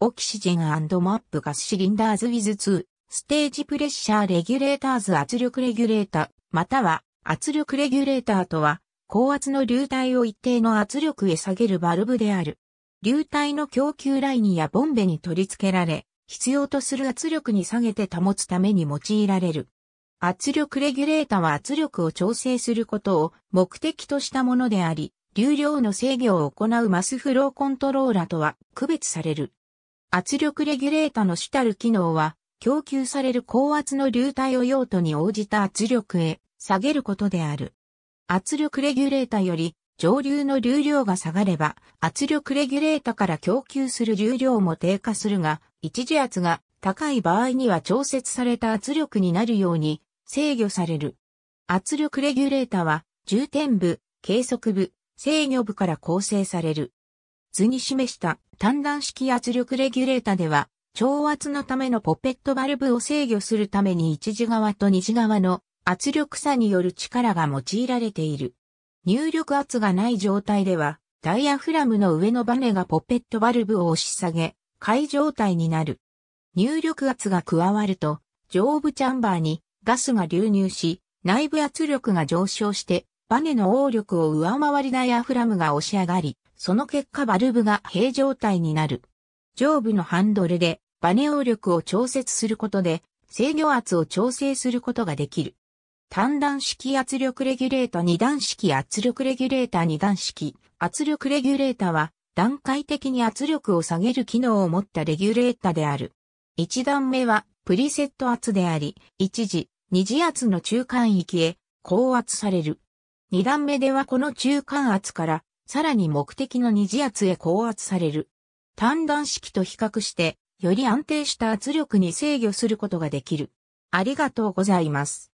オキシジンマップガスシリンダーズウィズ2、ステージプレッシャーレギュレーターズ圧力レギュレーター、または圧力レギュレーターとは、高圧の流体を一定の圧力へ下げるバルブである。流体の供給ラインやボンベに取り付けられ、必要とする圧力に下げて保つために用いられる。圧力レギュレータは圧力を調整することを目的としたものであり、流量の制御を行うマスフローコントローラとは区別される。圧力レギュレータの主たる機能は、供給される高圧の流体を用途に応じた圧力へ下げることである。圧力レギュレータより上流の流量が下がれば圧力レギュレータから供給する流量も低下するが、一時圧が高い場合には調節された圧力になるように制御される。圧力レギュレータは重点部、計測部、制御部から構成される。図に示した単断式圧力レギュレータでは、超圧のためのポペットバルブを制御するために一時側と二次側の圧力差による力が用いられている。入力圧がない状態では、ダイヤフラムの上のバネがポペットバルブを押し下げ、解状態になる。入力圧が加わると、上部チャンバーにガスが流入し、内部圧力が上昇してバネの応力を上回りダイヤフラムが押し上がり、その結果バルブが平状態になる。上部のハンドルでバネ応力を調節することで制御圧を調整することができる。単段式圧力レギュレーター二段式圧力レギュレーター二段式圧力レギュレーターは段階的に圧力を下げる機能を持ったレギュレーターである。一段目はプリセット圧であり、一時、二次圧の中間域へ高圧される。二段目ではこの中間圧から、さらに目的の二次圧へ高圧される。単段式と比較して、より安定した圧力に制御することができる。ありがとうございます。